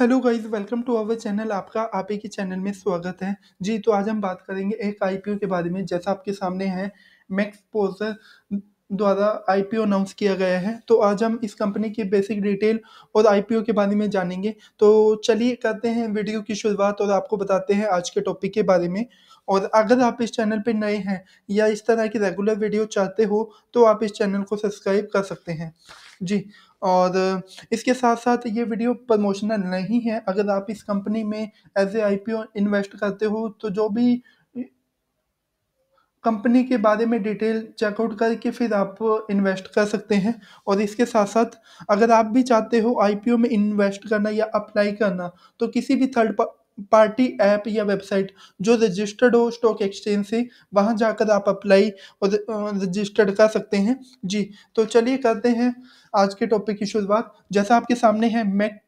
hello guys welcome to our channel आपका आप ही के चैनल में स्वागत है जी तो आज हम बात करेंगे एक आईपीओ के बारे में जैसा आपके सामने है मैक्स पोजर द्वारा आईपीओ अनाउंस किया गया है तो आज हम इस कंपनी की बेसिक डिटेल और आईपीओ के बारे में जानेंगे तो चलिए करते हैं वीडियो की शुरुआत और आपको बताते हैं आज के टॉपिक के बारे में और अगर आप इस चैनल पर नए हैं या इस तरह की रेगुलर वीडियो चाहते हो तो आप इस चैनल को सब्सक्राइब कर सकते हैं जी और इसके साथ साथ ये वीडियो प्रमोशनल नहीं है अगर आप इस कंपनी में एज ए आई इन्वेस्ट करते हो तो जो भी कंपनी के बारे में डिटेल चेकआउट करके फिर आप इन्वेस्ट कर सकते हैं और इसके साथ साथ अगर आप भी चाहते हो आईपीओ में इन्वेस्ट करना या अप्लाई करना तो किसी भी थर्ड पार्टी ऐप या वेबसाइट जो रजिस्टर्ड हो स्टॉक एक्सचेंज से वहां जाकर आप अप्लाई और रजिस्टर्ड कर सकते हैं जी तो चलिए करते हैं आज के टॉपिक की शुरुआत जैसा आपके सामने है मैक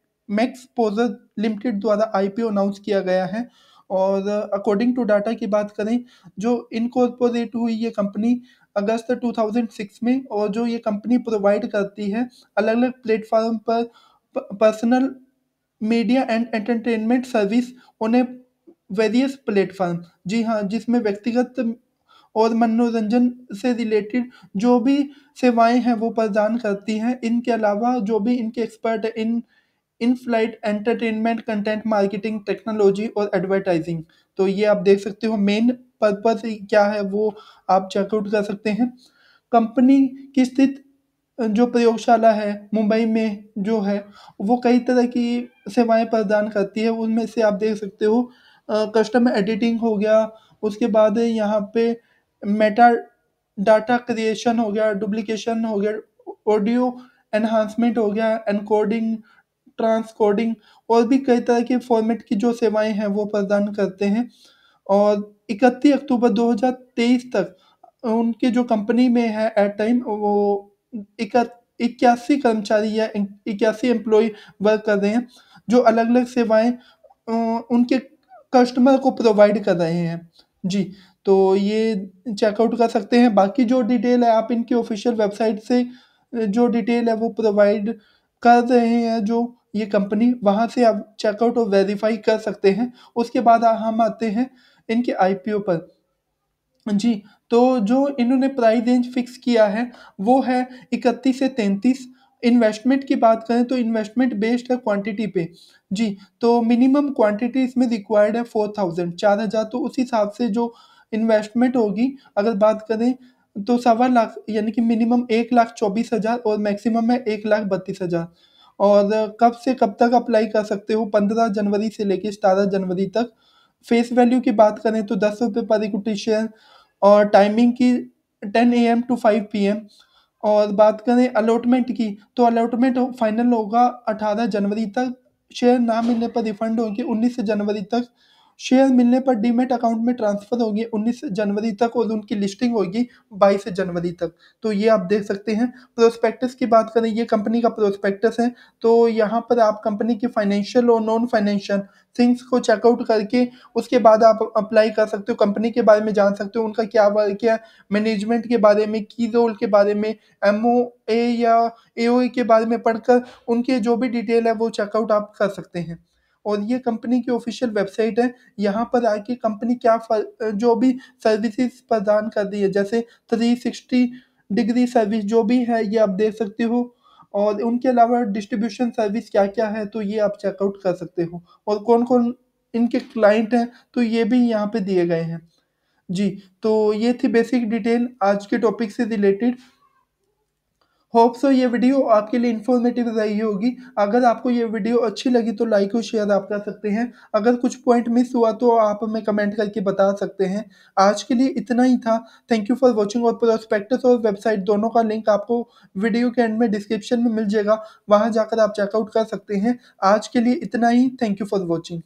मैक्स पोजर लिमिटेड द्वारा आईपीओ अनाउंस किया गया है और अकॉर्डिंग टू डाटा की बात करें जो इनकॉर्पोरेट हुई ये कंपनी अगस्त 2006 में और जो ये कंपनी प्रोवाइड करती है अलग अलग प्लेटफॉर्म पर personal media and entertainment service उन्हें वेरियस प्लेटफॉर्म जी हाँ जिसमें व्यक्तिगत और मनोरंजन से रिलेटेड जो भी सेवाएं हैं वो प्रदान करती हैं इनके अलावा जो भी इनके expert in in flight entertainment content marketing technology और एडवर्टाइजिंग तो ये आप देख सकते हो मेन पर्पज क्या है वो आप चेकआउट कर सकते हैं कंपनी की स्थित जो प्रयोगशाला है मुंबई में जो है वो कई तरह की सेवाएं प्रदान करती है उनमें से आप देख सकते हो कस्टमर एडिटिंग हो गया उसके बाद यहाँ पे मेटा डाटा क्रिएशन हो गया डुप्लीकेशन हो गया ऑडियो एनहांसमेंट हो गया एनकोडिंग ट्रांसकोडिंग और भी कई तरह के फॉर्मेट की जो सेवाएं हैं वो प्रदान करते हैं और 31 अक्टूबर 2023 तक उनके जो कंपनी में है एट टाइम वो इक्यासी कर्मचारी या इक्यासी एम्प्लॉय वर्क कर रहे हैं जो अलग अलग सेवाएं उनके कस्टमर को प्रोवाइड कर रहे हैं जी तो ये चेकआउट कर सकते हैं बाकी जो डिटेल है आप इनकी ऑफिशियल वेबसाइट से जो डिटेल है वो प्रोवाइड कर रहे हैं जो ये कंपनी वहाँ से आप चेकआउट और वेरीफाई कर सकते हैं उसके बाद हम आते हैं इनके आईपीओ पर जी तो जो इन्होंने प्राइस रेंज फिक्स किया है वो है इकतीस से तैंतीस इन्वेस्टमेंट की बात करें तो इन्वेस्टमेंट बेस्ड है क्वांटिटी पे जी तो मिनिमम क्वांटिटी इसमें रिक्वायर्ड है फोर थाउजेंड चार हज़ार तो उस हिसाब से जो इन्वेस्टमेंट होगी अगर बात करें तो सवा लाख यानी कि मिनिमम एक लाख चौबीस हज़ार और मैक्सिमम है एक लाख बत्तीस हज़ार और कब से कब तक अप्लाई कर सकते हो पंद्रह जनवरी से लेकर सतारह जनवरी तक फेस वैल्यू की बात करें तो दस रुपये पर इक्विटी शेयर और टाइमिंग की ten A M to five P M और बात करें अलॉटमेंट की तो अलॉटमेंट फाइनल होगा अठारह जनवरी तक शेयर ना मिलने पर रिफंड होंगे उन्नीस जनवरी तक शेयर मिलने पर डीमेट अकाउंट में ट्रांसफर होगी 19 जनवरी तक और उनकी लिस्टिंग होगी 22 जनवरी तक तो ये आप देख सकते हैं प्रोस्पेक्टस की बात करें ये कंपनी का प्रोस्पेक्टस है तो यहाँ पर आप कंपनी की फाइनेंशियल और नॉन फाइनेंशियल थिंग्स को चेकआउट करके उसके बाद आप अप्लाई कर सकते हो कंपनी के बारे में जान सकते हो उनका क्या वर्क है मैनेजमेंट के बारे में की रोल के बारे में एम ओ ए या ए e के बारे में पढ़कर उनके जो भी डिटेल है वो चेकआउट आप कर सकते हैं और ये कंपनी की ऑफिशियल वेबसाइट है यहाँ पर आके कंपनी क्या जो भी सर्विसेज प्रदान कर रही है जैसे थ्री सिक्सटी डिग्री सर्विस जो भी है ये आप देख सकते हो और उनके अलावा डिस्ट्रीब्यूशन सर्विस क्या क्या है तो ये आप चेकआउट कर सकते हो और कौन कौन इनके क्लाइंट हैं तो ये भी यहाँ पे दिए गए हैं जी तो ये थी बेसिक डिटेल आज के टॉपिक से रिलेटेड होप सो ये वीडियो आपके लिए इन्फॉर्मेटिव रही होगी अगर आपको ये वीडियो अच्छी लगी तो लाइक और शेयर आप कर सकते हैं अगर कुछ पॉइंट मिस हुआ तो आप हमें कमेंट करके बता सकते हैं आज के लिए इतना ही था थैंक यू फॉर वॉचिंग और प्रोस्पेक्टस और वेबसाइट दोनों का लिंक आपको वीडियो के एंड में डिस्क्रिप्शन में मिल जाएगा वहाँ जाकर आप चेकआउट कर सकते हैं आज के लिए इतना ही थैंक यू फॉर वॉचिंग